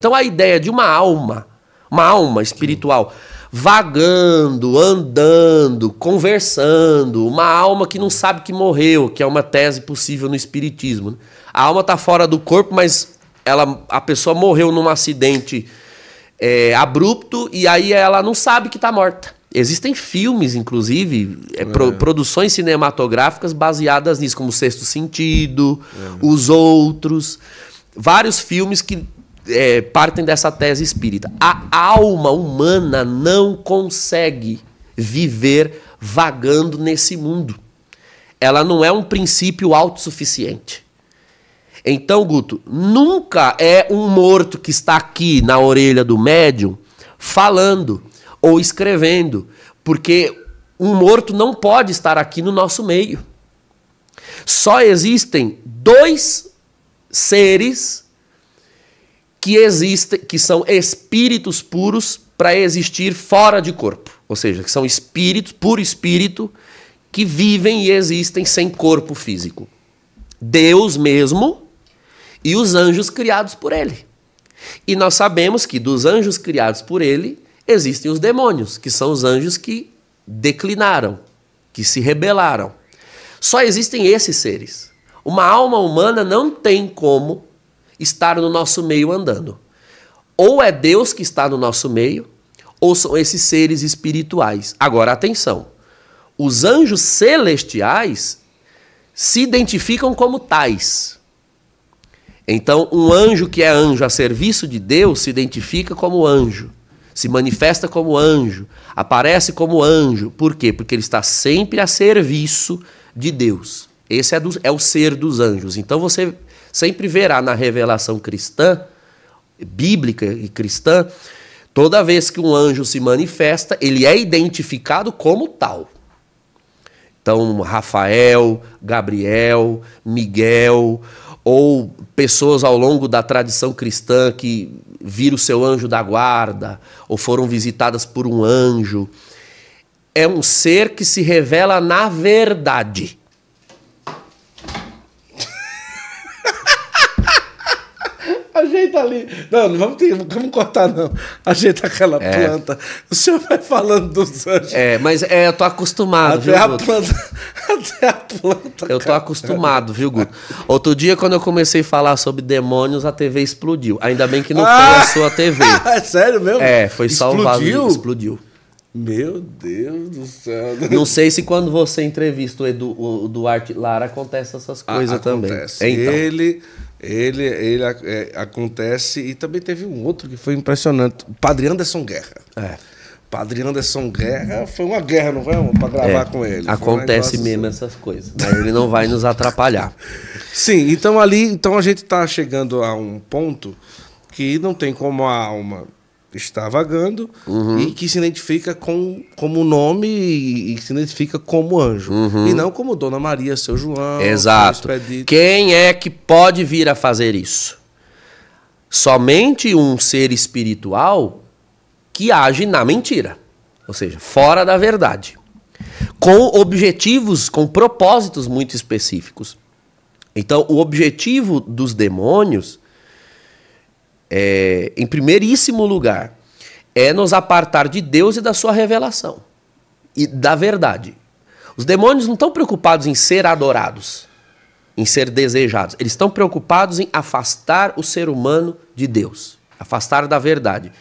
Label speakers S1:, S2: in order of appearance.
S1: Então a ideia de uma alma, uma alma espiritual, vagando, andando, conversando, uma alma que não sabe que morreu, que é uma tese possível no espiritismo. Né? A alma está fora do corpo, mas ela, a pessoa morreu num acidente é, abrupto e aí ela não sabe que está morta. Existem filmes, inclusive, é. pro, é. produções cinematográficas baseadas nisso, como Sexto Sentido, é. Os Outros, vários filmes que é, partem dessa tese espírita. A alma humana não consegue viver vagando nesse mundo. Ela não é um princípio autossuficiente. Então, Guto, nunca é um morto que está aqui na orelha do médium falando ou escrevendo, porque um morto não pode estar aqui no nosso meio. Só existem dois seres que existem, que são espíritos puros para existir fora de corpo, ou seja, que são espíritos, puro espírito, que vivem e existem sem corpo físico. Deus mesmo e os anjos criados por ele. E nós sabemos que dos anjos criados por ele existem os demônios, que são os anjos que declinaram, que se rebelaram. Só existem esses seres. Uma alma humana não tem como estar no nosso meio andando. Ou é Deus que está no nosso meio, ou são esses seres espirituais. Agora, atenção: os anjos celestiais se identificam como tais. Então, um anjo que é anjo a serviço de Deus se identifica como anjo, se manifesta como anjo, aparece como anjo. Por quê? Porque ele está sempre a serviço de Deus. Esse é, do, é o ser dos anjos. Então, você sempre verá na revelação cristã, bíblica e cristã, toda vez que um anjo se manifesta, ele é identificado como tal. Então, Rafael, Gabriel, Miguel, ou pessoas ao longo da tradição cristã que viram o seu anjo da guarda, ou foram visitadas por um anjo. É um ser que se revela na verdade. ajeita ali. Não, não vamos, ter, vamos cortar, não. Ajeita aquela é. planta. O senhor vai falando dos anjos. É, mas é, eu tô acostumado, até viu, a Guto? Planta, até a planta. Eu tô acostumado, viu, Guto? Outro dia, quando eu comecei a falar sobre demônios, a TV explodiu. Ainda bem que não ah! foi a sua TV. É sério mesmo? É, foi só o vazio. Explodiu. Meu Deus do céu. Não sei se quando você entrevista o, Edu, o Duarte Lara acontece essas ah, coisas também. acontece. É, também. Então. Ele ele, ele é, acontece. E também teve um outro que foi impressionante. O Padre Anderson Guerra. É. Padre Anderson Guerra foi uma guerra, não foi? Para gravar é, com ele. Acontece um mesmo essas coisas. Mas ele não vai nos atrapalhar. Sim, então ali então a gente está chegando a um ponto que não tem como a alma está vagando uhum. e que se identifica com, como nome e, e se identifica como anjo. Uhum. E não como Dona Maria, seu João. Exato. Quem é que pode vir a fazer isso? Somente um ser espiritual que age na mentira, ou seja, fora da verdade, com objetivos, com propósitos muito específicos. Então, o objetivo dos demônios é, em primeiríssimo lugar, é nos apartar de Deus e da sua revelação e da verdade. Os demônios não estão preocupados em ser adorados, em ser desejados. Eles estão preocupados em afastar o ser humano de Deus, afastar da verdade.